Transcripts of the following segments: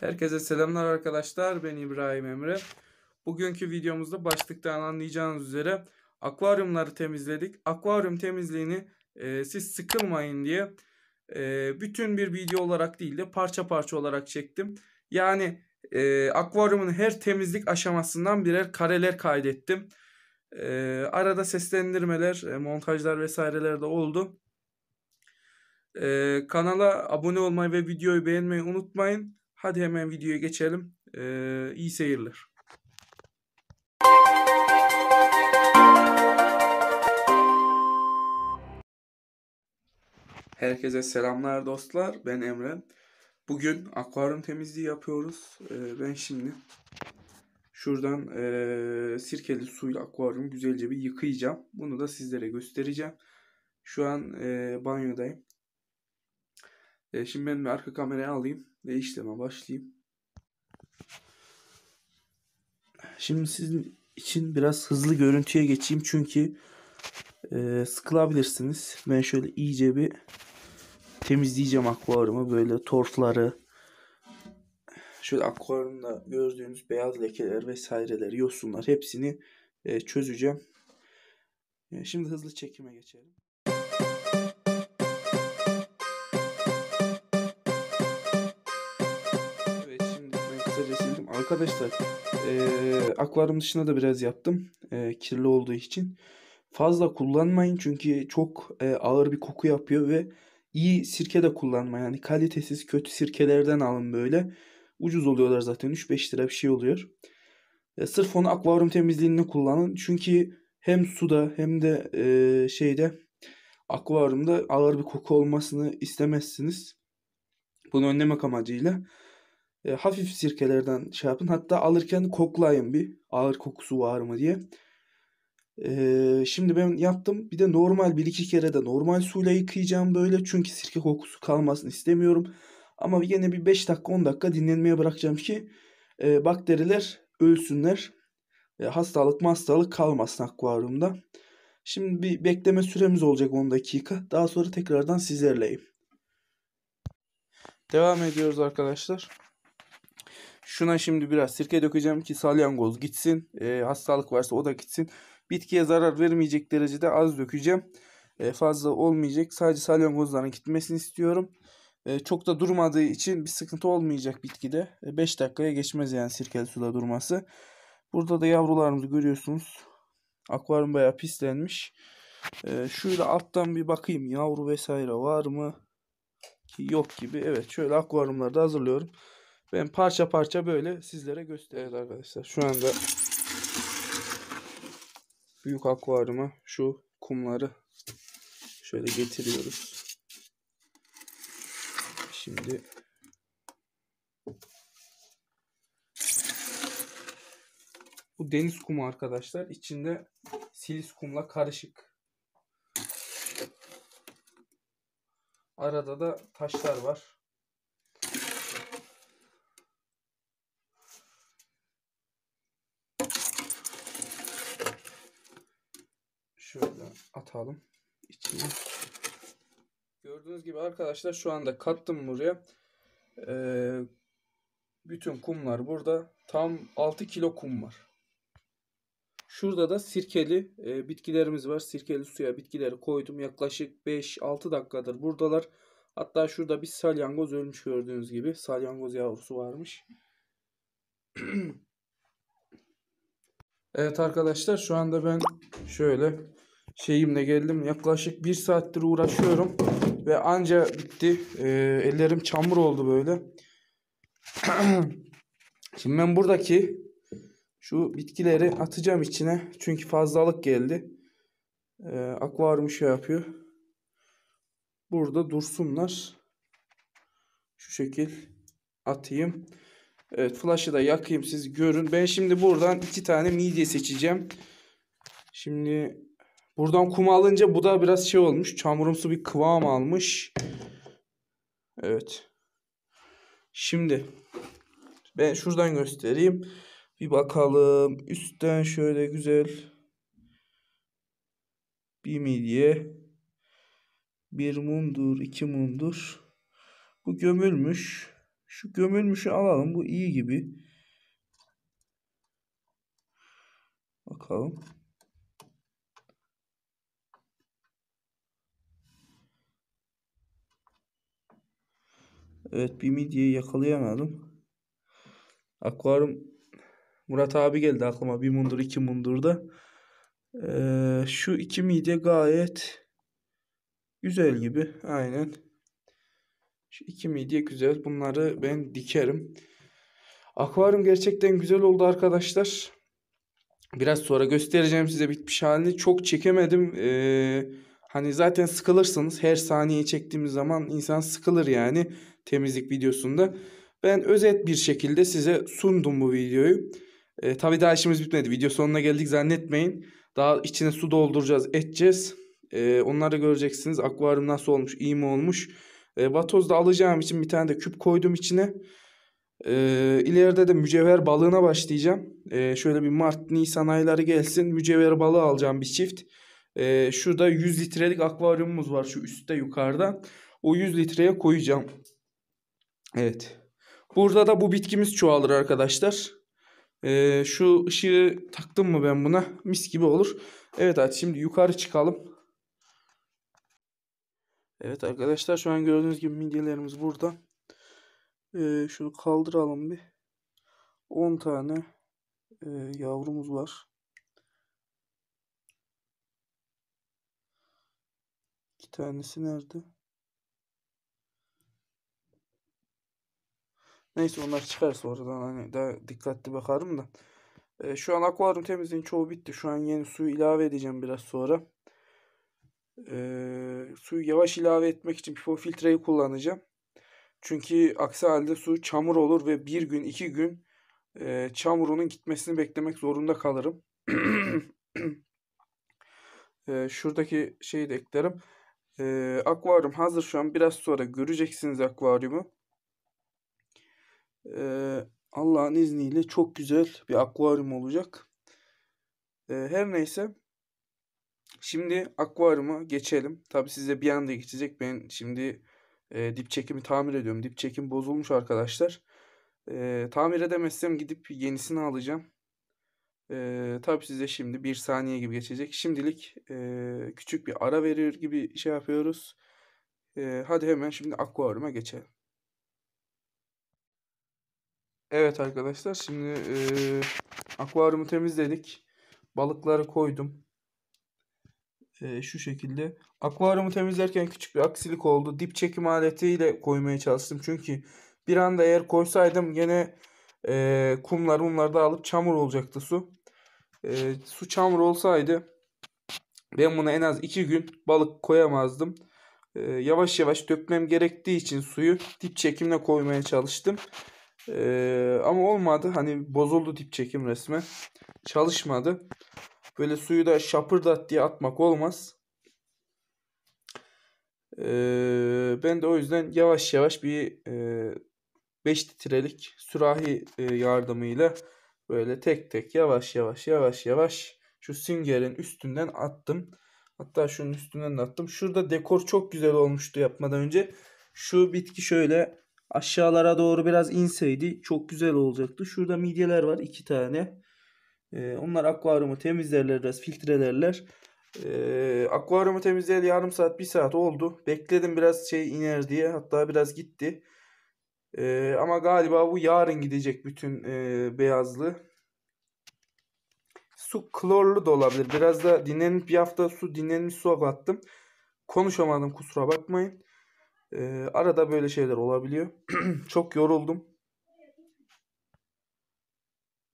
Herkese selamlar arkadaşlar. Ben İbrahim Emre. Bugünkü videomuzda başlıktan anlayacağınız üzere akvaryumları temizledik. Akvaryum temizliğini e, siz sıkılmayın diye e, bütün bir video olarak değil de parça parça olarak çektim. Yani e, akvaryumun her temizlik aşamasından birer kareler kaydettim. E, arada seslendirmeler, e, montajlar vesaireler de oldu. E, kanala abone olmayı ve videoyu beğenmeyi unutmayın. Hadi hemen videoya geçelim. Ee, iyi seyirler. Herkese selamlar dostlar. Ben Emre. Bugün akvaryum temizliği yapıyoruz. Ee, ben şimdi şuradan e, sirkeli suyla akvaryum güzelce bir yıkayacağım. Bunu da sizlere göstereceğim. Şu an e, banyodayım. E, şimdi ben bir arka kamerayı alayım ve işleme başlayayım. Şimdi sizin için biraz hızlı görüntüye geçeyim çünkü e, sıkılabilirsiniz. Ben şöyle iyice bir temizleyeceğim akvaryumu. Böyle tortları, şöyle akvaryumda gördüğünüz beyaz lekeler vesaireler, yosunlar hepsini e, çözeceğim. E, şimdi hızlı çekime geçelim. arkadaşlar e, akvaryum dışına da biraz yaptım. E, kirli olduğu için. Fazla kullanmayın çünkü çok e, ağır bir koku yapıyor ve iyi sirke de kullanma. Yani kalitesiz kötü sirkelerden alın böyle. Ucuz oluyorlar zaten 3-5 lira bir şey oluyor. E, sırf onu akvaryum temizliğinde kullanın. Çünkü hem suda hem de e, şeyde akvaryumda ağır bir koku olmasını istemezsiniz. Bunu önlemek amacıyla e, hafif sirkelerden şey yapın. Hatta alırken koklayın bir. Ağır kokusu var mı diye. E, şimdi ben yaptım. Bir de normal bir iki kere de normal suyla yıkayacağım böyle. Çünkü sirke kokusu kalmasını istemiyorum. Ama yine bir 5 dakika 10 dakika dinlenmeye bırakacağım ki e, bakteriler ölsünler. E, hastalık hastalık kalmasın akvaryumda. Şimdi bir bekleme süremiz olacak 10 dakika. Daha sonra tekrardan sizlerleyim. Devam ediyoruz arkadaşlar. Şuna şimdi biraz sirke dökeceğim ki salyangoz gitsin. E, hastalık varsa o da gitsin. Bitkiye zarar vermeyecek derecede az dökeceğim. E, fazla olmayacak. Sadece salyangozların gitmesini istiyorum. E, çok da durmadığı için bir sıkıntı olmayacak bitkide. 5 e, beş dakikaya geçmez yani sirkeli suda durması. Burada da yavrularımızı görüyorsunuz. Akvaryum baya pislenmiş. E, şöyle alttan bir bakayım yavru vesaire var mı? Ki yok gibi. Evet şöyle akvaryumlarda hazırlıyorum. Ben parça parça böyle sizlere gösteriyorum evet arkadaşlar. Şu anda büyük akvaryuma şu kumları şöyle getiriyoruz. Şimdi bu deniz kumu arkadaşlar. içinde silis kumla karışık. Arada da taşlar var. atalım içine. Gördüğünüz gibi arkadaşlar şu anda kattım buraya. Ee, bütün kumlar burada. Tam 6 kilo kum var. Şurada da sirkeli e, bitkilerimiz var. Sirkeli suya bitkileri koydum. Yaklaşık 5-6 dakikadır buradalar. Hatta şurada bir salyangoz ölmüş gördüğünüz gibi. Salyangoz yavrusu varmış. evet arkadaşlar şu anda ben şöyle şeyimle geldim. Yaklaşık bir saattir uğraşıyorum ve anca bitti. E, ellerim çamur oldu böyle. Şimdi ben buradaki şu bitkileri atacağım içine. Çünkü fazlalık geldi. E, ee, akvaryum şey yapıyor. Burada dursunlar. Şu şekil atayım. Evet flash'ı da yakayım siz görün. Ben şimdi buradan iki tane midye seçeceğim. Şimdi Buradan kum alınca bu da biraz şey olmuş. Çamurumsu bir kıvam almış. Evet. Şimdi ben şuradan göstereyim. Bir bakalım. Üstten şöyle güzel. Bir midye. Bir mumdur. iki mumdur. Bu gömülmüş. Şu gömülmüşü alalım. Bu iyi gibi. Bakalım. Evet bir midyeyi yakalayamadım. Akvaryum Murat abi geldi aklıma bir mundur iki mundurda. Ee, şu iki midye gayet güzel gibi aynen. Şu iki midye güzel bunları ben dikerim. Akvaryum gerçekten güzel oldu arkadaşlar. Biraz sonra göstereceğim size bitmiş halini. Çok çekemedim. Ee, hani zaten sıkılırsınız. Her saniye çektiğimiz zaman insan sıkılır yani temizlik videosunda. Ben özet bir şekilde size sundum bu videoyu. E, tabii daha işimiz bitmedi. Video sonuna geldik zannetmeyin. Daha içine su dolduracağız, edeceğiz. E, onları göreceksiniz. Akvaryum nasıl olmuş, iyi mi olmuş. E, vatoz da alacağım için bir tane de küp koydum içine. E, ileride de mücevher balığına başlayacağım. E, şöyle bir Mart, Nisan ayları gelsin. Mücevher balığı alacağım bir çift. E, şurada 100 litrelik akvaryumumuz var şu üstte yukarıda. O 100 litreye koyacağım. Evet. Burada da bu bitkimiz çoğalır arkadaşlar. Ee, şu ışığı taktım mı ben buna? Mis gibi olur. Evet hadi şimdi yukarı çıkalım. Evet arkadaşlar şu an gördüğünüz gibi midyelerimiz burada. Ee, şunu kaldıralım bir. 10 tane e, yavrumuz var. İki tanesi nerede? Neyse onlar çıkar sonradan hani daha dikkatli bakarım da. E, şu an akvaryum temizliğin çoğu bitti. Şu an yeni suyu ilave edeceğim biraz sonra. E, suyu yavaş ilave etmek için pipo filtreyi kullanacağım. Çünkü aksi halde su çamur olur ve bir gün iki gün e, çamurunun gitmesini beklemek zorunda kalırım. e, şuradaki şeyi de eklerim. E, akvaryum hazır şu an. Biraz sonra göreceksiniz akvaryumu. Ee, Allah'ın izniyle çok güzel bir akvaryum olacak. Ee, her neyse. Şimdi akvaryuma geçelim. Tabi size bir anda geçecek. Ben şimdi e, dip çekimi tamir ediyorum. Dip çekim bozulmuş arkadaşlar. E, tamir edemezsem gidip yenisini alacağım. E, ee, tabi size şimdi bir saniye gibi geçecek. Şimdilik e, küçük bir ara verir gibi şey yapıyoruz. E, hadi hemen şimdi akvaryuma geçelim. Evet arkadaşlar şimdi e, akvaryumu temizledik. Balıkları koydum. E, şu şekilde. Akvaryumu temizlerken küçük bir aksilik oldu. Dip çekim aletiyle koymaya çalıştım. Çünkü bir anda eğer koysaydım yine e, kumlar mumlar da alıp çamur olacaktı su. E, su çamur olsaydı ben buna en az 2 gün balık koyamazdım. E, yavaş yavaş dökmem gerektiği için suyu dip çekimle koymaya çalıştım. Ee, ama olmadı. Hani bozuldu tip çekim resmi. Çalışmadı. Böyle suyu da şapırdat diye atmak olmaz. Ee, ben de o yüzden yavaş yavaş bir e, 5 litrelik sürahi e, yardımıyla böyle tek tek yavaş yavaş yavaş yavaş şu süngerin üstünden attım. Hatta şunun üstünden de attım. Şurada dekor çok güzel olmuştu yapmadan önce. Şu bitki şöyle aşağılara doğru biraz inseydi çok güzel olacaktı. Şurada midyeler var iki tane. Ee, onlar akvaryumu temizlerler biraz filtrelerler. Ee, akvaryumu temizledi yarım saat bir saat oldu. Bekledim biraz şey iner diye hatta biraz gitti. Ee, ama galiba bu yarın gidecek bütün e, beyazlı. Su klorlu da olabilir. Biraz da dinlenip bir hafta su dinlenmiş su attım. Konuşamadım kusura bakmayın. Ee, arada böyle şeyler olabiliyor. Çok yoruldum.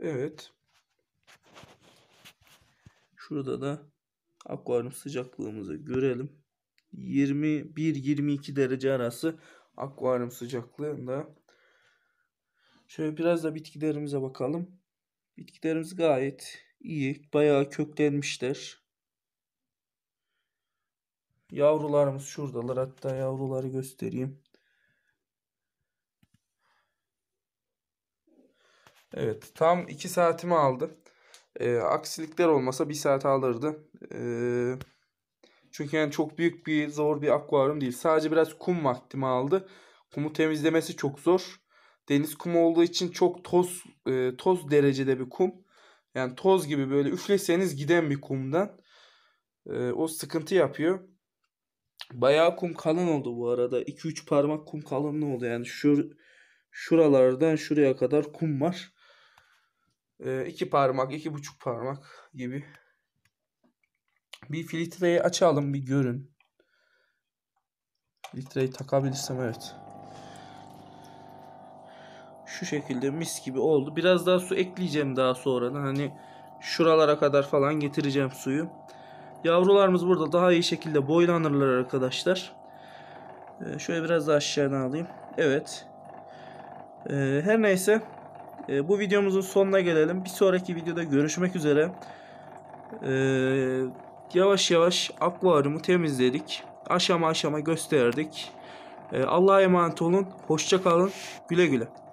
Evet. Şurada da akvaryum sıcaklığımızı görelim. 21-22 derece arası akvaryum sıcaklığında. Şöyle biraz da bitkilerimize bakalım. Bitkilerimiz gayet iyi. Bayağı köklenmişler. Yavrularımız şuradalar. Hatta yavruları göstereyim. Evet tam 2 saatimi aldı. E, aksilikler olmasa 1 saat alırdı. E, çünkü yani çok büyük bir zor bir akvaryum değil. Sadece biraz kum vaktimi aldı. Kumu temizlemesi çok zor. Deniz kumu olduğu için çok toz e, toz derecede bir kum. Yani toz gibi böyle üfleseniz giden bir kumdan. E, o sıkıntı yapıyor. Bayağı kum kalın oldu bu arada. 2-3 parmak kum kalın ne oldu. Yani şu şuralardan şuraya kadar kum var. 2 ee, iki parmak, iki buçuk parmak gibi. Bir filtreyi açalım bir görün. Filtreyi takabilirsem evet. Şu şekilde mis gibi oldu. Biraz daha su ekleyeceğim daha sonra. Hani şuralara kadar falan getireceğim suyu. Yavrularımız burada daha iyi şekilde boylanırlar arkadaşlar. Ee, şöyle biraz daha aşağıdan alayım. Evet. Ee, her neyse. Ee, bu videomuzun sonuna gelelim. Bir sonraki videoda görüşmek üzere. Ee, yavaş yavaş akvaryumu temizledik. Aşama aşama gösterdik. Ee, Allah'a emanet olun. Hoşçakalın. Güle güle.